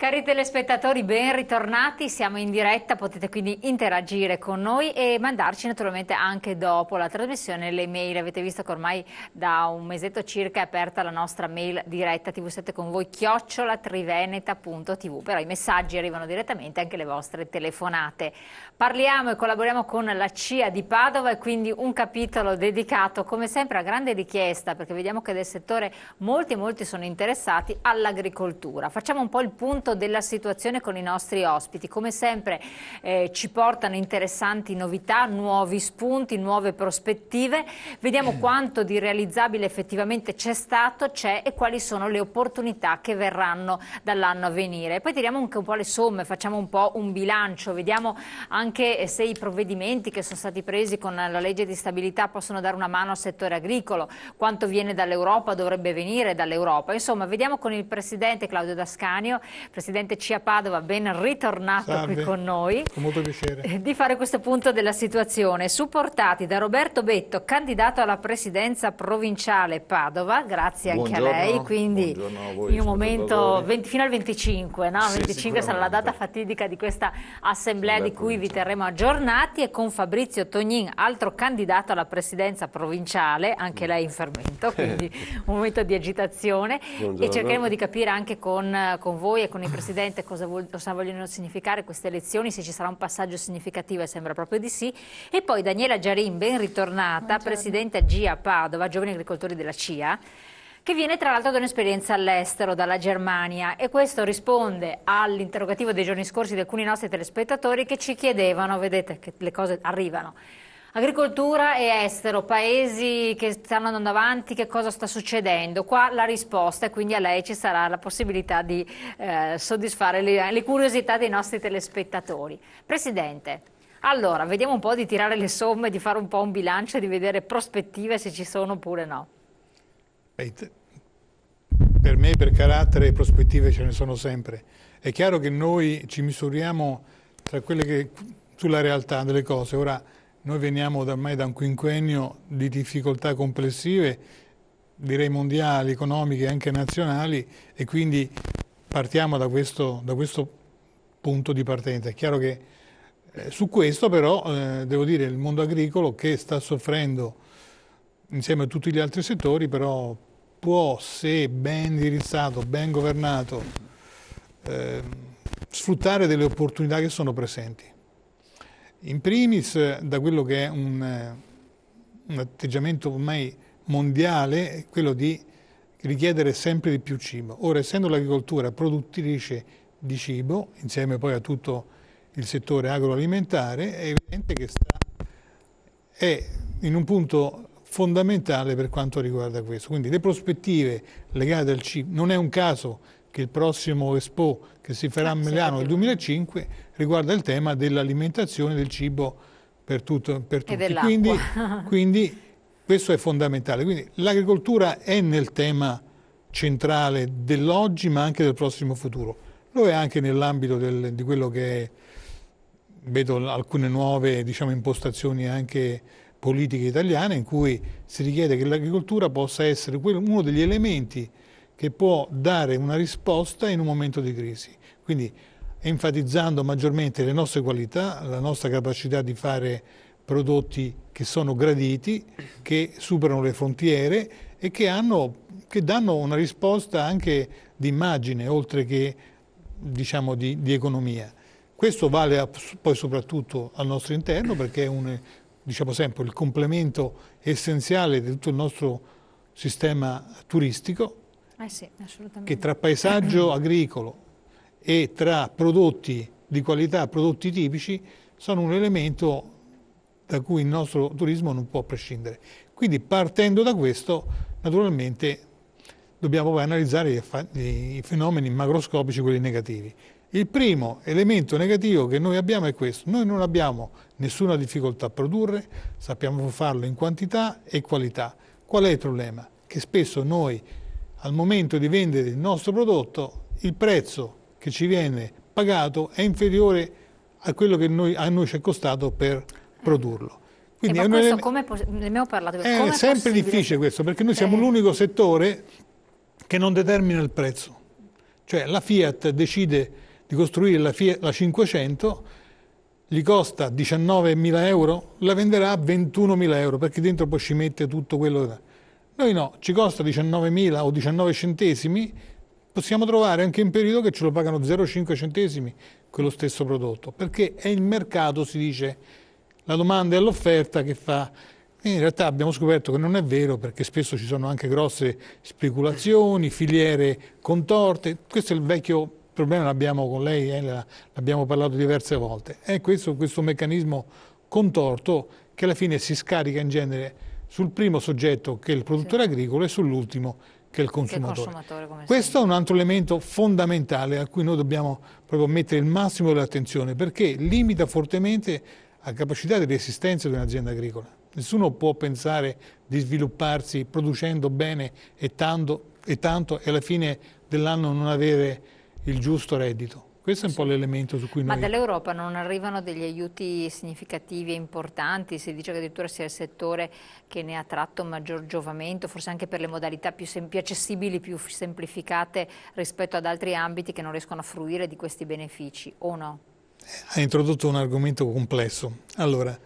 Cari telespettatori, ben ritornati, siamo in diretta, potete quindi interagire con noi e mandarci naturalmente anche dopo la trasmissione le mail. Avete visto che ormai da un mesetto circa è aperta la nostra mail diretta tv7 con voi, chiocciolatriveneta.tv, però i messaggi arrivano direttamente anche le vostre telefonate. Parliamo e collaboriamo con la CIA di Padova e quindi un capitolo dedicato come sempre a grande richiesta, perché vediamo che del settore molti e molti sono interessati all'agricoltura. Facciamo un po' il punto aggiornamento della situazione con i nostri ospiti. Come sempre eh, ci portano interessanti novità, nuovi spunti, nuove prospettive. Vediamo quanto di realizzabile effettivamente c'è stato, c'è e quali sono le opportunità che verranno dall'anno a venire. Poi tiriamo anche un po' le somme, facciamo un po' un bilancio, vediamo anche eh, se i provvedimenti che sono stati presi con la legge di stabilità possono dare una mano al settore agricolo, quanto viene dall'Europa, dovrebbe venire dall'Europa. Insomma, vediamo con il Presidente Claudio Dascanio, Presidente Cia Padova, ben ritornato Salve. qui con noi. Con molto piacere. Eh, di fare questo punto della situazione, supportati da Roberto Betto, candidato alla presidenza provinciale Padova, grazie anche Buongiorno. a lei, quindi a voi, in un momento 20, fino al 25, no? sì, 25 sarà la data fatidica di questa assemblea sì, di cui vi terremo aggiornati e con Fabrizio Tognin, altro candidato alla presidenza provinciale, anche mm. lei in fermento, quindi un momento di agitazione Buongiorno. e cercheremo di capire anche con, con voi e con i elezioni, Presidente, cosa vogliono significare queste elezioni, se ci sarà un passaggio significativo e eh, sembra proprio di sì. E poi Daniela Giarin, ben ritornata, Buongiorno. Presidente GIA Padova, Giovani Agricoltori della CIA che viene tra l'altro da un'esperienza all'estero, dalla Germania, e questo risponde all'interrogativo dei giorni scorsi di alcuni nostri telespettatori che ci chiedevano, vedete che le cose arrivano, Agricoltura e estero, paesi che stanno andando avanti, che cosa sta succedendo? Qua la risposta e quindi a lei ci sarà la possibilità di eh, soddisfare le, le curiosità dei nostri telespettatori. Presidente. Allora, vediamo un po' di tirare le somme, di fare un po' un bilancio, di vedere prospettive se ci sono oppure no. Per me, per carattere, prospettive ce ne sono sempre. È chiaro che noi ci misuriamo che, sulla realtà delle cose. Ora, noi veniamo ormai da un quinquennio di difficoltà complessive, direi mondiali, economiche e anche nazionali e quindi partiamo da questo, da questo punto di partenza. È chiaro che eh, su questo però eh, devo dire il mondo agricolo che sta soffrendo insieme a tutti gli altri settori però può, se ben indirizzato, ben governato, eh, sfruttare delle opportunità che sono presenti. In primis eh, da quello che è un, eh, un atteggiamento ormai mondiale, quello di richiedere sempre di più cibo. Ora, essendo l'agricoltura produttrice di cibo, insieme poi a tutto il settore agroalimentare, è evidente che sta, è in un punto fondamentale per quanto riguarda questo. Quindi le prospettive legate al cibo, non è un caso che il prossimo Expo che si farà a Milano nel 2005 riguarda il tema dell'alimentazione del cibo per, tutto, per tutti. Quindi, quindi, questo è fondamentale. Quindi l'agricoltura è nel tema centrale dell'oggi ma anche del prossimo futuro. Lo è anche nell'ambito di quello che è, vedo alcune nuove diciamo, impostazioni anche politiche italiane in cui si richiede che l'agricoltura possa essere uno degli elementi che può dare una risposta in un momento di crisi. Quindi enfatizzando maggiormente le nostre qualità, la nostra capacità di fare prodotti che sono graditi, che superano le frontiere e che, hanno, che danno una risposta anche di immagine, oltre che diciamo, di, di, economia. Questo vale a, poi soprattutto al nostro interno perché è un, diciamo sempre, il complemento essenziale di tutto il nostro sistema turistico eh sì, assolutamente. Che tra paesaggio agricolo e tra prodotti di qualità, prodotti tipici, sono un elemento da cui il nostro turismo non può prescindere. Quindi partendo da questo, naturalmente, dobbiamo poi analizzare i fenomeni macroscopici, quelli negativi. Il primo elemento negativo che noi abbiamo è questo, noi non abbiamo nessuna difficoltà a produrre, sappiamo farlo in quantità e qualità. Qual è il problema? Che spesso noi al momento di vendere il nostro prodotto il prezzo che ci viene pagato è inferiore a quello che noi, a noi ci è costato per eh. produrlo. Quindi eh, ma questo come ne abbiamo parlato? È, sempre difficile questo perché noi siamo eh. l'unico settore che non determina il prezzo. Cioè la Fiat decide di costruire la, Fiat, la 500, gli costa 19.000 euro, la venderà a 21.000 euro perché dentro poi ci mette tutto quello che noi no, ci costa 19.000 o 19 centesimi, possiamo trovare anche in periodo che ce lo pagano 0,5 centesimi quello stesso prodotto, perché è il mercato, si dice, la domanda e l'offerta che fa in realtà abbiamo scoperto che non è vero perché spesso ci sono anche grosse speculazioni, filiere contorte. Questo è il vecchio problema, l'abbiamo con lei, eh, l'abbiamo parlato diverse volte. È questo, questo meccanismo contorto che alla fine si scarica in genere sul primo soggetto che è il produttore sì. agricolo e sull'ultimo che è il consumatore. consumatore Questo sempre. è un altro elemento fondamentale a cui noi dobbiamo proprio mettere il massimo dell'attenzione perché limita fortemente la capacità di resistenza di un'azienda agricola. Nessuno può pensare di svilupparsi producendo bene e tanto e, tanto, e alla fine dell'anno non avere il giusto reddito. Questo è un po' l'elemento su cui noi... Ma dall'Europa non arrivano degli aiuti significativi e importanti? Si dice che addirittura sia il settore che ne ha tratto maggior giovamento, forse anche per le modalità più, più accessibili, più semplificate rispetto ad altri ambiti che non riescono a fruire di questi benefici, o no? Ha introdotto un argomento complesso. Allora,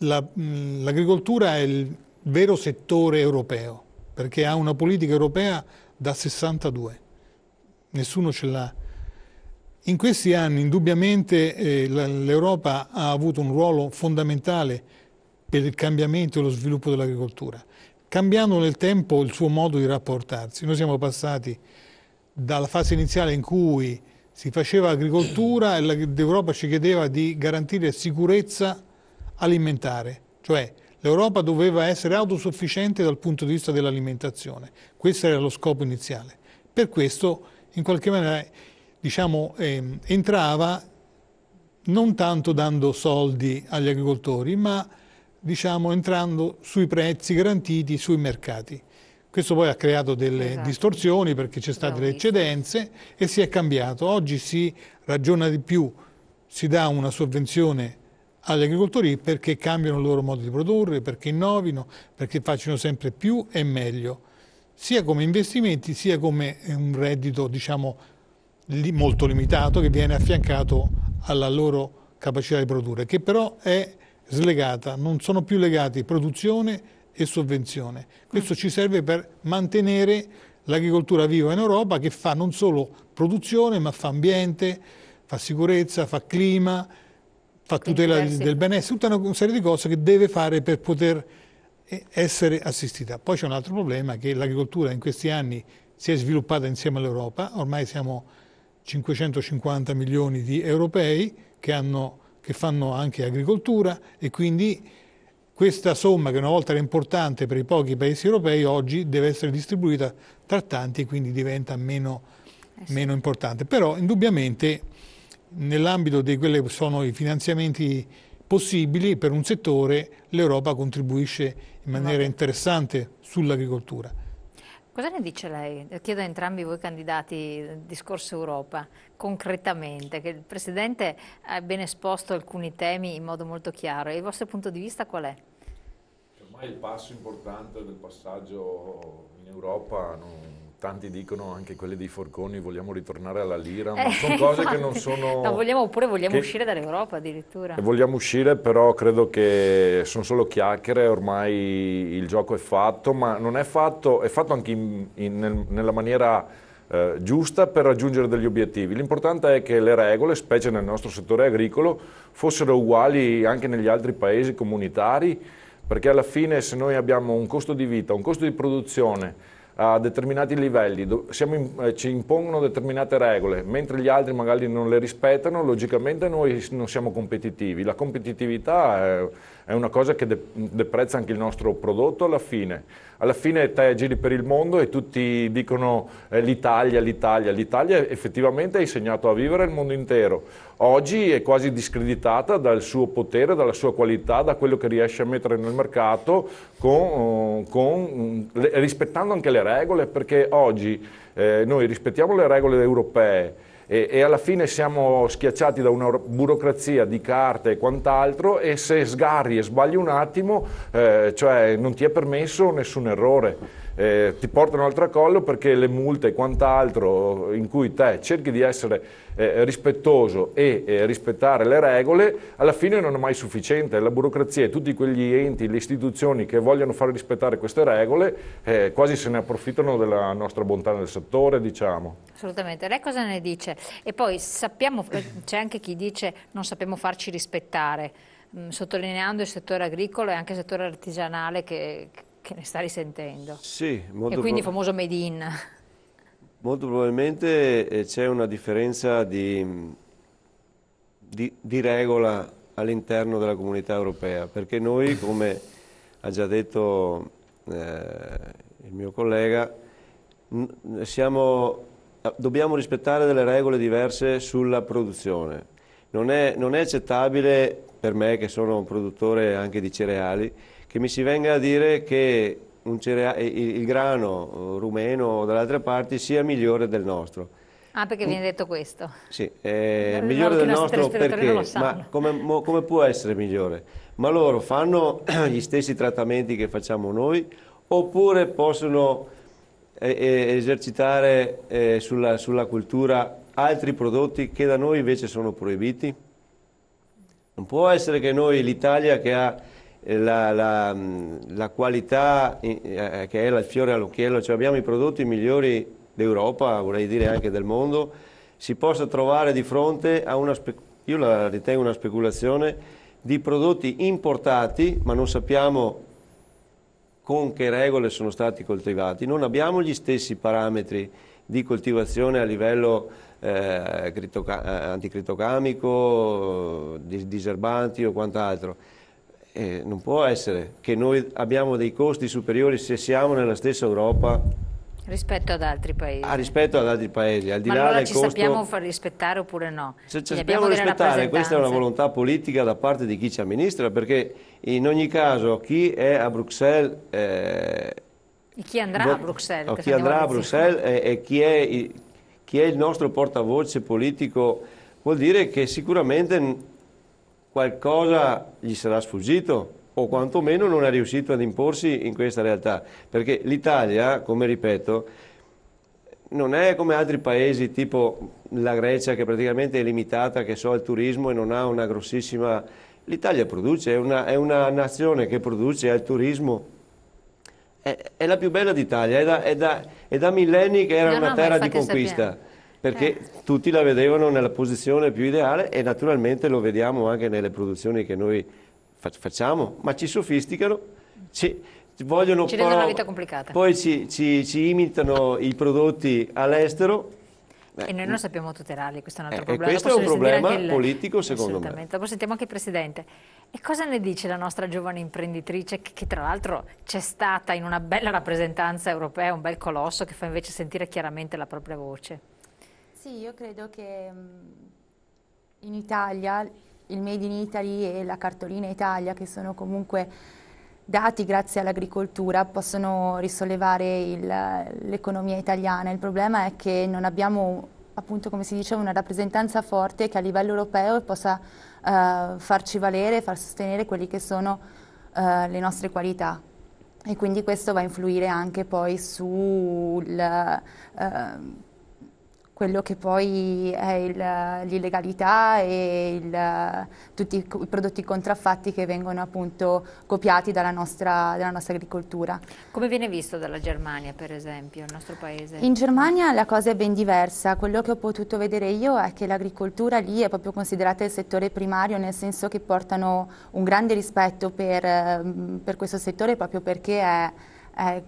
l'agricoltura è il vero settore europeo, perché ha una politica europea da 62. Nessuno ce l'ha in questi anni indubbiamente eh, l'Europa ha avuto un ruolo fondamentale per il cambiamento e lo sviluppo dell'agricoltura, cambiando nel tempo il suo modo di rapportarsi. Noi siamo passati dalla fase iniziale in cui si faceva agricoltura e l'Europa ci chiedeva di garantire sicurezza alimentare, cioè l'Europa doveva essere autosufficiente dal punto di vista dell'alimentazione, questo era lo scopo iniziale. Per questo in qualche maniera diciamo, eh, entrava non tanto dando soldi agli agricoltori, ma diciamo, entrando sui prezzi garantiti sui mercati. Questo poi ha creato delle esatto. distorsioni perché c'è state le eccedenze e si è cambiato. Oggi si ragiona di più, si dà una sovvenzione agli agricoltori perché cambiano il loro modo di produrre, perché innovino, perché facciano sempre più e meglio, sia come investimenti sia come eh, un reddito diciamo, molto limitato che viene affiancato alla loro capacità di produrre, che però è slegata, non sono più legati produzione e sovvenzione. Questo ci serve per mantenere l'agricoltura viva in Europa che fa non solo produzione ma fa ambiente, fa sicurezza, fa clima, fa tutela eh, del benessere, tutta una serie di cose che deve fare per poter eh, essere assistita. Poi c'è un altro problema che l'agricoltura in questi anni si è sviluppata insieme all'Europa, ormai siamo 550 milioni di europei che, hanno, che fanno anche agricoltura e quindi questa somma che una volta era importante per i pochi paesi europei oggi deve essere distribuita tra tanti e quindi diventa meno, eh meno importante. Però indubbiamente nell'ambito di quelli che sono i finanziamenti possibili per un settore l'Europa contribuisce in maniera interessante sull'agricoltura. Cosa ne dice lei? Chiedo a entrambi voi candidati eh, discorso Europa, concretamente, che il Presidente ha ben esposto alcuni temi in modo molto chiaro. E il vostro punto di vista qual è? Ormai il passo importante del passaggio in Europa non tanti dicono anche quelli dei forconi vogliamo ritornare alla lira, ma eh, sono cose infatti, che non sono... No, vogliamo, oppure vogliamo che, uscire dall'Europa addirittura. Eh, vogliamo uscire, però credo che sono solo chiacchiere, ormai il gioco è fatto, ma non è fatto, è fatto anche in, in, nel, nella maniera eh, giusta per raggiungere degli obiettivi. L'importante è che le regole, specie nel nostro settore agricolo, fossero uguali anche negli altri paesi comunitari, perché alla fine se noi abbiamo un costo di vita, un costo di produzione, a determinati livelli, in, eh, ci impongono determinate regole, mentre gli altri magari non le rispettano, logicamente noi non siamo competitivi. La competitività è è una cosa che de- deprezza anche il nostro prodotto alla fine. Alla fine te giri per il mondo e tutti dicono eh, l'Italia, l'Italia, l'Italia effettivamente ha insegnato a vivere il mondo intero. Oggi è quasi discreditata dal suo potere, dalla sua qualità, da quello che riesce a mettere nel mercato, con, eh, con, rispettando anche le regole, perché oggi eh, noi rispettiamo le regole europee e, e alla fine siamo schiacciati da una burocrazia di carte e quant'altro e se sgarri e sbagli un attimo, eh, cioè non ti è permesso nessun errore eh, ti portano al tracollo perché le multe e quant'altro in cui te cerchi di essere eh, rispettoso e eh, rispettare le regole, alla fine non è mai sufficiente. La burocrazia e tutti quegli enti, le istituzioni che vogliono far rispettare queste regole eh, quasi se ne approfittano della nostra bontà nel settore, diciamo. Assolutamente, lei cosa ne dice? E poi sappiamo, eh, c'è anche chi dice non sappiamo farci rispettare, mh, mm, sottolineando il settore agricolo e anche il settore artigianale che, che che ne sta risentendo. Sì, molto E quindi il famoso Made in. Molto probabilmente eh, c'è una differenza di, di, di regola all'interno della comunità europea, perché noi, come ha già detto eh, il mio collega, siamo, eh, dobbiamo rispettare delle regole diverse sulla produzione. Non è, non è accettabile per me, che sono un produttore anche di cereali, che mi si venga a dire che eh, il grano eh, rumeno o altre parti sia migliore del nostro. Ah, perché mm. viene detto questo? Sì, è eh, migliore del nostro perché, ma come, come, può essere migliore? Ma loro fanno gli stessi trattamenti che facciamo noi oppure possono eh, esercitare eh, sulla, sulla cultura altri prodotti che da noi invece sono proibiti? Non può essere che noi, l'Italia che ha eh, la, la, mm, la qualità eh, eh, che è il fiore all'occhiello, cioè abbiamo i prodotti migliori d'Europa, vorrei dire anche del mondo, si possa trovare di fronte a una, io la ritengo una speculazione, di prodotti importati, ma non sappiamo con che regole sono stati coltivati, non abbiamo gli stessi parametri di coltivazione a livello eh, anticritocamico, diserbanti o quant'altro eh, non può essere che noi abbiamo dei costi superiori se siamo nella stessa Europa rispetto ad altri paesi. Ah, rispetto ad altri paesi, al di Ma là allora del ci costo... sappiamo far rispettare oppure no? Se ci sappiamo rispettare, questa è una volontà politica da parte di chi ci amministra, perché in ogni caso chi è a Bruxelles... Eh... Chi andrà a Bruxelles? Oh, chi andrà a Bruxelles e, e chi, è, chi è il nostro portavoce politico vuol dire che sicuramente qualcosa gli sarà sfuggito o quantomeno non è riuscito ad imporsi in questa realtà, perché l'Italia, come ripeto, non è come altri paesi tipo la Grecia che praticamente è limitata so, al turismo e non ha una grossissima... L'Italia produce, è una, è una nazione che produce al turismo è, la più bella d'Italia, è, è, è, da millenni che era no, una no, terra di conquista. Sappiamo perché eh. tutti la vedevano nella posizione più ideale e naturalmente lo vediamo anche nelle produzioni che noi facciamo, ma ci sofisticano, ci, vogliono ci rendono la vita complicata. Poi ci, ci, ci imitano i prodotti all'estero e noi non sappiamo tutelarli, questo è un altro eh, problema. Questo è un problema il... politico, secondo me. Dopo sentiamo anche il Presidente. E cosa ne dice la nostra giovane imprenditrice, che, che tra l'altro c'è stata in una bella rappresentanza europea, un bel colosso che fa invece sentire chiaramente la propria voce? Sì, io credo che mm, in Italia il Made in Italy e la cartolina Italia, che sono comunque dati grazie all'agricoltura, possono risollevare l'economia italiana. Il problema è che non abbiamo appunto come si diceva una rappresentanza forte che a livello europeo possa uh, farci valere, far sostenere quelle che sono uh, le nostre qualità e quindi questo va a influire anche poi sul uh, quello che poi è l'illegalità e il, tutti i, prodotti contraffatti che vengono appunto copiati dalla nostra, dalla nostra, agricoltura. Come viene visto dalla Germania per esempio, il nostro paese? In Germania la cosa è ben diversa, quello che ho potuto vedere io è che l'agricoltura lì è proprio considerata il settore primario nel senso che portano un grande rispetto per, per questo settore proprio perché è, è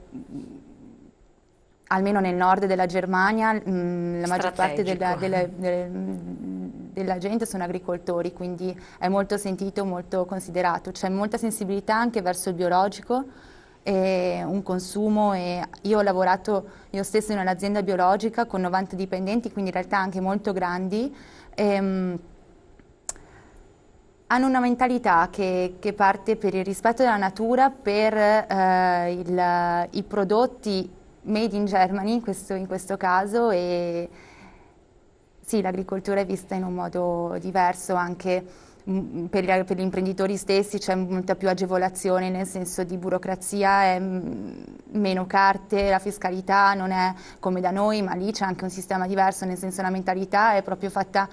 almeno nel nord della Germania, mh, mm, la maggior parte della, della, della, mm, della, gente sono agricoltori, quindi è molto sentito, molto considerato. C'è molta sensibilità anche verso il biologico, e un consumo. E io ho lavorato io stesso in un'azienda biologica con 90 dipendenti, quindi in realtà anche molto grandi. E, ehm, hanno una mentalità che, che, parte per il rispetto della natura, per eh, il, i prodotti made in Germany in questo, in questo caso e sì, l'agricoltura è vista in un modo diverso anche mm, mm, per gli, per gli imprenditori stessi c'è molta più agevolazione nel senso di burocrazia, è mm, meno carte, la fiscalità non è come da noi, ma lì c'è anche un sistema diverso, nel senso la mentalità è proprio fatta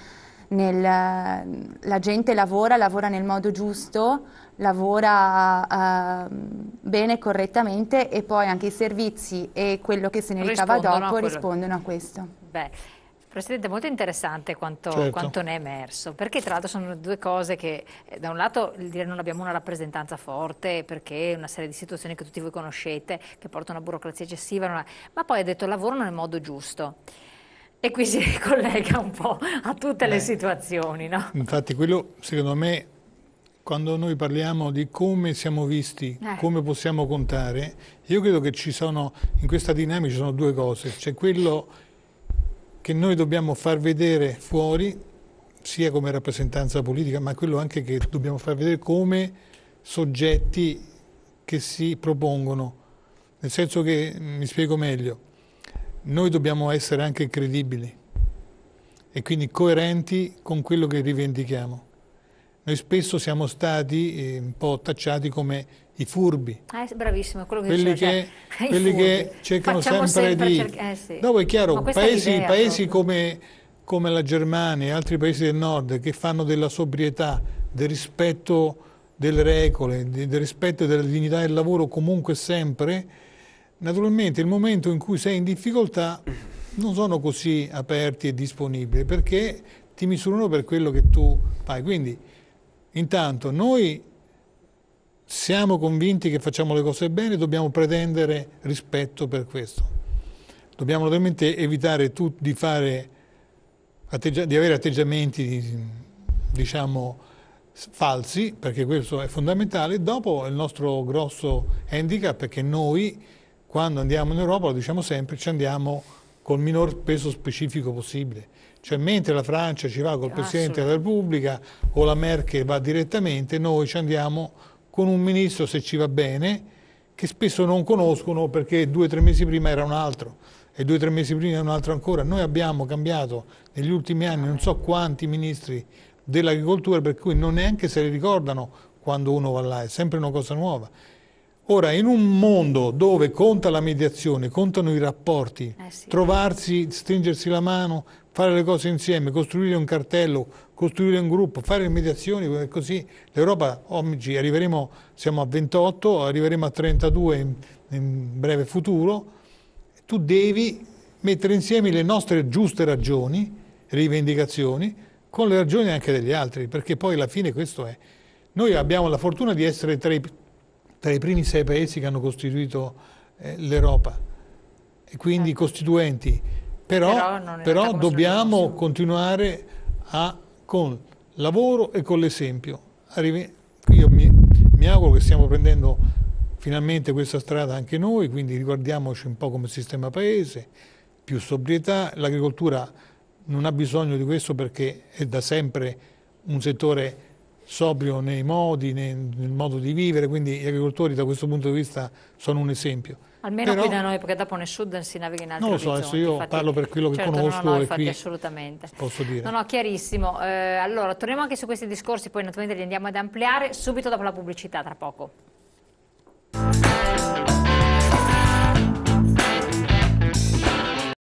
nel, la gente lavora, lavora nel modo giusto, lavora eh, bene, correttamente e poi anche i servizi e quello che se ne ricava rispondono dopo a rispondono a questo. Beh. Presidente, molto interessante quanto, certo. quanto, ne è emerso, perché tra l'altro sono due cose che eh, da un lato dire non abbiamo una rappresentanza forte, perché una serie di situazioni che tutti voi conoscete, che portano a burocrazia eccessiva, ha, ma poi ha detto lavorano nel modo giusto. E qui si ricollega un po' a tutte Beh, le eh. situazioni, no? Infatti quello, secondo me, quando noi parliamo di come siamo visti, eh. come possiamo contare, io credo che ci sono, in questa dinamica ci sono due cose. C'è quello che noi dobbiamo far vedere fuori, sia come rappresentanza politica, ma quello anche che dobbiamo far vedere come soggetti che si propongono. Nel senso che, mm, mi spiego meglio, noi dobbiamo essere anche credibili e quindi coerenti con quello che rivendichiamo. Noi spesso siamo stati eh, un po' tacciati come i furbi. Ah, eh, bravissimo, quello che quelli dicevo, che, cioè, quelli che cercano sempre, sempre di... Eh, sì. No, è chiaro, paesi, è paesi come, come, la Germania e altri paesi del nord che fanno della sobrietà, del rispetto delle regole, del rispetto della dignità del lavoro comunque sempre, naturalmente il momento in cui sei in difficoltà non sono così aperti e disponibili perché ti misurano per quello che tu fai. Quindi intanto noi siamo convinti che facciamo le cose bene, dobbiamo pretendere rispetto per questo. Dobbiamo naturalmente evitare tu, di, fare, di avere atteggiamenti diciamo falsi, perché questo è fondamentale. Dopo il nostro grosso handicap è che noi quando andiamo in Europa, lo diciamo sempre, ci andiamo col minor peso specifico possibile. Cioè mentre la Francia ci va col Presidente della Repubblica o la Merkel va direttamente, noi ci andiamo con un ministro, se ci va bene, che spesso non conoscono perché due o tre mesi prima era un altro e due o tre mesi prima era un altro ancora. Noi abbiamo cambiato negli ultimi anni non so quanti ministri dell'agricoltura per cui non neanche se li ricordano quando uno va là, è sempre una cosa nuova. Ora, in un mondo dove conta la mediazione, contano i rapporti, eh sì. trovarsi, stringersi la mano, fare le cose insieme, costruire un cartello, costruire un gruppo, fare le mediazioni, così l'Europa oggi arriveremo, siamo a 28, arriveremo a 32 in, in breve futuro, tu devi mettere insieme le nostre giuste ragioni, rivendicazioni, con le ragioni anche degli altri, perché poi alla fine questo è. Noi abbiamo la fortuna di essere tra i tra i primi sei paesi che hanno costituito eh, l'Europa e quindi ecco. costituenti. Però, però, però dobbiamo continuare a, con lavoro e con l'esempio. Io mi, mi auguro che stiamo prendendo finalmente questa strada anche noi, quindi ricordiamoci un po' come sistema paese, più sobrietà, l'agricoltura non ha bisogno di questo perché è da sempre un settore sobrio nei modi, nei, nel modo di vivere, quindi gli agricoltori da questo punto di vista sono un esempio. Almeno Però, qui da noi, perché dopo nel sud si naviga in altri Non lo so, adesso io infatti, parlo per quello che certo, conosco no, no, infatti, qui assolutamente. posso dire. No, no, chiarissimo. Eh, allora, torniamo anche su questi discorsi, poi naturalmente li andiamo ad ampliare subito dopo la pubblicità, tra poco.